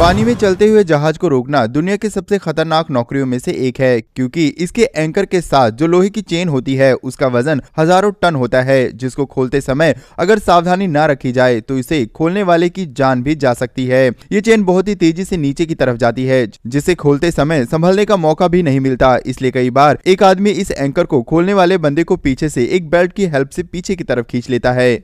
पानी में चलते हुए जहाज को रोकना दुनिया के सबसे खतरनाक नौकरियों में से एक है क्योंकि इसके एंकर के साथ जो लोहे की चेन होती है उसका वजन हजारों टन होता है जिसको खोलते समय अगर सावधानी ना रखी जाए तो इसे खोलने वाले की जान भी जा सकती है ये चेन बहुत ही तेजी से नीचे की तरफ जाती है जिसे खोलते समय संभलने का मौका भी नहीं मिलता इसलिए कई बार एक आदमी इस एंकर को खोलने वाले बंदे को पीछे ऐसी एक बेल्ट की हेल्प ऐसी पीछे की तरफ खींच लेता है